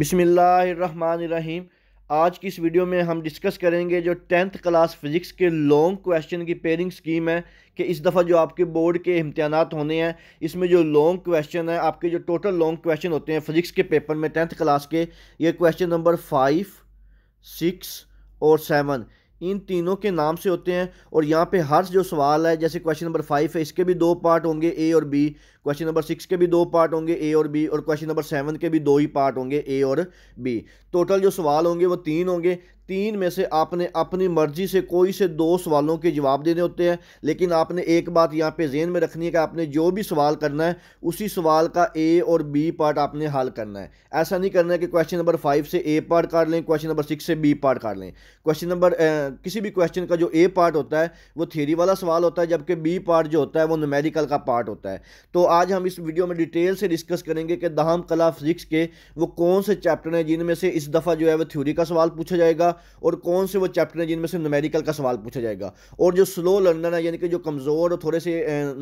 बिसमीम आज की इस वीडियो में हम डिस्कस करेंगे जो टेंथ क्लास फिज़िक्स के लॉन्ग क्वेश्चन की पेयरिंग स्कीम है कि इस दफ़ा जो आपके बोर्ड के इम्तहान होने हैं इसमें जो लॉन्ग क्वेश्चन है आपके जो टोटल लॉन्ग क्वेश्चन होते हैं फिज़िक्स के पेपर में टेंथ क्लास के ये क्वेश्चन नंबर फाइव सिक्स और सेवन इन तीनों के नाम से होते हैं और यहाँ पे हर जो सवाल है जैसे क्वेश्चन नंबर फाइव है इसके भी दो पार्ट होंगे ए और बी क्वेश्चन नंबर सिक्स के भी दो पार्ट होंगे ए और बी और क्वेश्चन नंबर सेवन के भी दो ही पार्ट होंगे ए और बी टोटल जो सवाल होंगे वो तीन होंगे तीन में से आपने अपनी मर्जी से कोई से दो सवालों के जवाब देने होते हैं लेकिन आपने एक बात यहाँ पे जेन में रखनी है कि आपने जो भी सवाल करना है उसी सवाल का ए और बी पार्ट आपने हल करना है ऐसा नहीं करना है कि क्वेश्चन नंबर फाइव से ए पार्ट काट लें क्वेश्चन नंबर सिक्स से बी पार्ट काट लें क्वेश्चन नंबर किसी भी क्वेश्चन का जो ए पार्ट होता है वो थेरी वाला सवाल होता है जबकि बी पार्ट जो होता है वो नमेरिकल का पार्ट होता है तो आज हम इस वीडियो में डिटेल से डिस्कस करेंगे कि दहाम कला फिजिक्स के वो कौन से चैप्टर हैं जिनमें से इस दफ़ा जो है वो थ्योरी का सवाल पूछा जाएगा और कौन से वो चैप्टर हैं जिनमें से नमेरिकल का सवाल पूछा जाएगा और जो स्लो लर्नर है यानी कि जो कमज़ोर और थोड़े से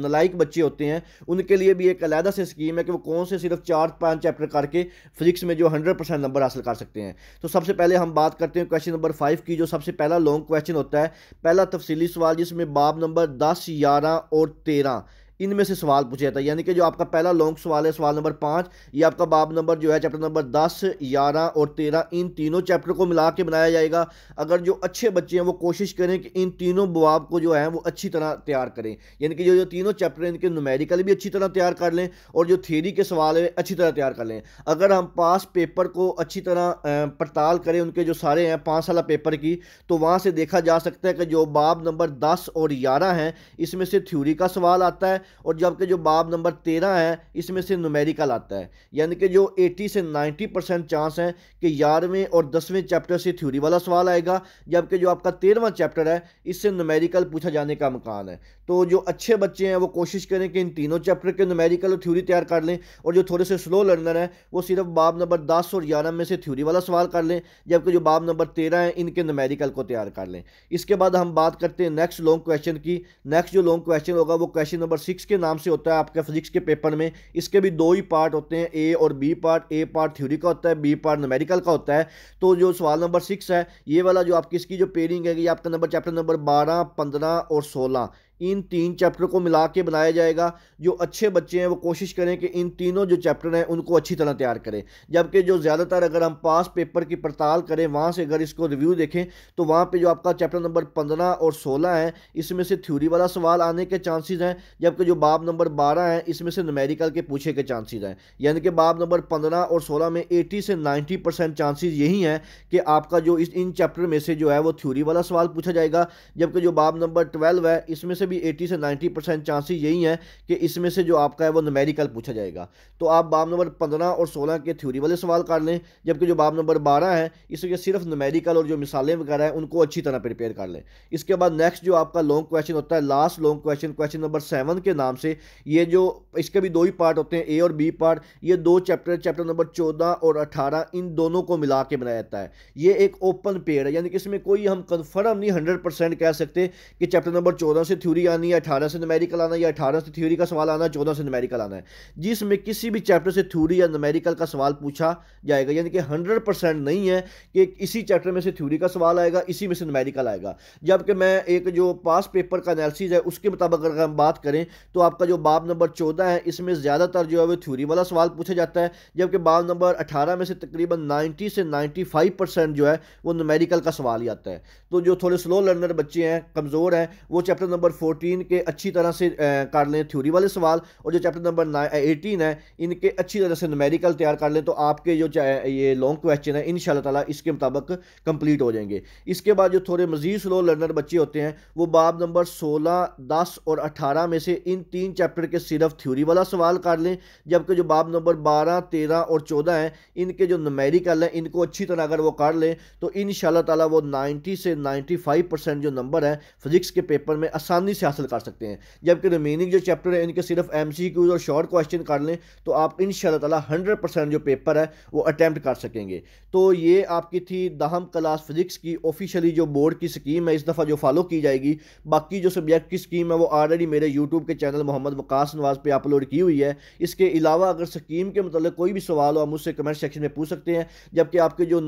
नलायक बच्चे होते हैं उनके लिए भी एक अलहदा से स्कीम है कि वो कौन से सिर्फ चार पाँच चैप्टर करके फिजिक्स में जो हंड्रेड नंबर हासिल कर सकते हैं तो सबसे पहले हम बात करते हैं क्वेश्चन नंबर फाइव की जो सबसे पहला लॉन्ग क्वेश्चन होता है पहला तफसीली सवाल जिसमें बाब नंबर दस ग्यारह और तेरह इनमें से सवाल पूछा जाता है यानी कि जो आपका पहला लॉन्ग सवाल है सवाल नंबर पाँच या आपका बाब नंबर जो है चैप्टर नंबर दस ग्यारह और तेरह इन तीनों चैप्टर को मिला के बनाया जाएगा अगर जो अच्छे बच्चे हैं वो कोशिश करें कि इन तीनों बवाब को जो है वो अच्छी तरह तैयार करें यानी कि जो जो तीनों चैप्टर हैं इनके नुमेरिकल भी अच्छी तरह तैयार कर लें और जो थेरी के सवाल है अच्छी तरह तैयार कर लें अगर हम पास पेपर को अच्छी तरह पड़ताल करें उनके जो सारे हैं पाँच साल पेपर की तो वहाँ से देखा जा सकता है कि जो बाब नंबर दस और ग्यारह हैं इसमें से थ्योरी का सवाल आता है और जबकि जो बाब नंबर तेरह है इसमें से नुमेरिकल आता है यानी कि जो एटी से नाइन्टी परसेंट चांस है कि ग्यारहवें और दसवें चैप्टर से थ्योरी वाला सवाल आएगा जबकि जो आपका तेरहवा चैप्टर है इससे नुमेरिकल पूछा जाने का मकान है तो जो अच्छे बच्चे हैं वो कोशिश करें कि इन तीनों चैप्टर के नुमेरिकल और थ्योरी तैयार कर लें और जो थोड़े से स्लो लर्नर हैं वो सिर्फ बाब नंबर दस और ग्यारह में से थ्योरी वाला सवाल कर लें जबकि जो बाब नंबर तेरह है इनके नुमेरिकल को तैयार कर लें इसके बाद हम बात करते हैं नेक्स्ट लॉन्ग क्वेश्चन की नेक्स्ट जो लॉन्ग क्वेश्चन होगा वो क्वेश्चन नंबर सिक्स फिजिक्स के नाम से होता है आपके फिजिक्स के पेपर में इसके भी दो ही पार्ट होते हैं ए और B part A part theory का होता है बी पार्ट नमेरिकल का होता है तो जो सवाल नंबर सिक्स है ये वाला जो आपकी इसकी जो पेयरिंग है ये आपका नंबर चैप्टर नंबर बारह पंद्रह और सोलह इन तीन चैप्टर को मिला के बनाया जाएगा जो अच्छे बच्चे हैं वो कोशिश करें कि इन तीनों जो चैप्टर हैं उनको अच्छी तरह तैयार करें जबकि जो ज़्यादातर अगर हम पास पेपर की पड़ताल करें वहाँ से अगर इसको रिव्यू देखें तो वहाँ पे जो आपका चैप्टर नंबर पंद्रह और सोलह है इसमें से थ्योरी वाला सवाल आने के चांसेज हैं जबकि जो बाब नंबर बारह है इसमें से नमेरिकल के पूछे के चांसेज हैं यानी कि बाब नंबर पंद्रह और सोलह में एटी से नाइन्टी परसेंट चांसेज यही हैं कि आपका जो इस इन चैप्टर में से जो है वो थ्योरी वाला सवाल पूछा जाएगा जबकि जो बाब नंबर ट्वेल्व है इसमें से भी 80 से 90 परसेंट चांसेस यही हैं कि इसमें से जो आपका है वो नमेरिकल पूछा जाएगा तो आप बाब नंबर 15 और 16 के थ्योरी वाले सवाल कर लें जबकि जो बाब नंबर 12 है इसके सिर्फ नमेरिकल और जो मिसालें वगैरह हैं उनको अच्छी तरह प्रिपेयर कर लें इसके बाद नेक्स्ट जो आपका लॉन्ग क्वेश्चन होता है last long question question number seven के नाम से ये जो इसके भी दो ही पार्ट होते हैं ए और बी पार्ट ये दो चैप्टर चैप्टर नंबर चौदह और अठारह इन दोनों को मिला के बनाया जाता है ये एक ओपन पेयर है यानी कि इसमें कोई हम कन्फर्म नहीं हंड्रेड परसेंट कह सकते कि चैप्टर नंबर चौदह से थ्यूरी थ्योरी आनी है अठारह से नमेरिकल आना या अठारह से थ्योरी का सवाल आना चौदह से नमेरिकल आना है जिसमें किसी भी चैप्टर से थ्योरी या नमेरिकल का सवाल पूछा जाएगा यानी कि हंड्रेड परसेंट नहीं है कि इसी चैप्टर में से थ्योरी का सवाल आएगा इसी में से नमेरिकल आएगा जबकि मैं एक जो पास पेपर का एनालिसिस है उसके मुताबिक अगर हम बात करें तो आपका जो बाब नंबर चौदह है इसमें ज़्यादातर जो है वो थ्योरी वाला सवाल पूछा जाता है जबकि बाब नंबर अठारह में से तकरीबन नाइन्टी से नाइन्टी फाइव परसेंट जो है वो नमेरिकल का सवाल ही आता है तो जो थोड़े स्लो लर्नर बच्चे हैं कमज़ोर हैं वो चैप्टर नंबर फोर्टीन के अच्छी तरह से कर लें थ्योरी वाले सवाल और जो चैप्टर नंबर एटीन है इनके अच्छी तरह से नमेरिकल तैयार कर लें तो आपके जो ये लॉन्ग क्वेश्चन है इन ताला इसके मुताबिक कंप्लीट हो जाएंगे इसके बाद जो थोड़े मजीद स्लो लर्नर बच्चे होते हैं वो बाब नंबर सोलह दस और अठारह में से इन तीन चैप्टर के सिर्फ थ्योरी वाला सवाल कर लें जबकि जो बाब नंबर बारह तेरह और चौदह हैं इनके जो नमेरिकल हैं इनको अच्छी तरह अगर वो कर लें तो इन ताला वो नाइन्टी से नाइन्टी फाइव परसेंट जो नंबर है फिजिक्स के पेपर में आसानी आसानी से हासिल कर सकते हैं जबकि रिमेनिंग जो चैप्टर है इनके सिर्फ एम सी क्यूज और शॉर्ट क्वेश्चन कर लें तो आप इन ताला हंड्रेड परसेंट जो पेपर है वो अटैम्प्ट कर सकेंगे तो ये आपकी थी दहम क्लास फिजिक्स की ऑफिशियली जो बोर्ड की स्कीम है इस दफ़ा जो फॉलो की जाएगी बाकी जो सब्जेक्ट की स्कीम है वो ऑलरेडी मेरे यूट्यूब के चैनल मोहम्मद वकास नवाज पर अपलोड की हुई है इसके अलावा अगर स्कीम के मतलब कोई भी सवाल हो आप मुझसे कमेंट सेक्शन में पूछ सकते हैं जबकि आपके जो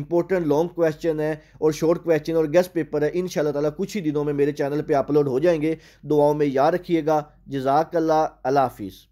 इंपॉर्टेंट लॉन्ग क्वेश्चन है और शॉर्ट क्वेश्चन और गेस्ट पेपर है इन शाला कुछ ही दिनों में मेरे चैनल पर अपलोड हो जाए जाएंगे दुआओं में याद रखिएगा जजाकल्ला अला हाफिज़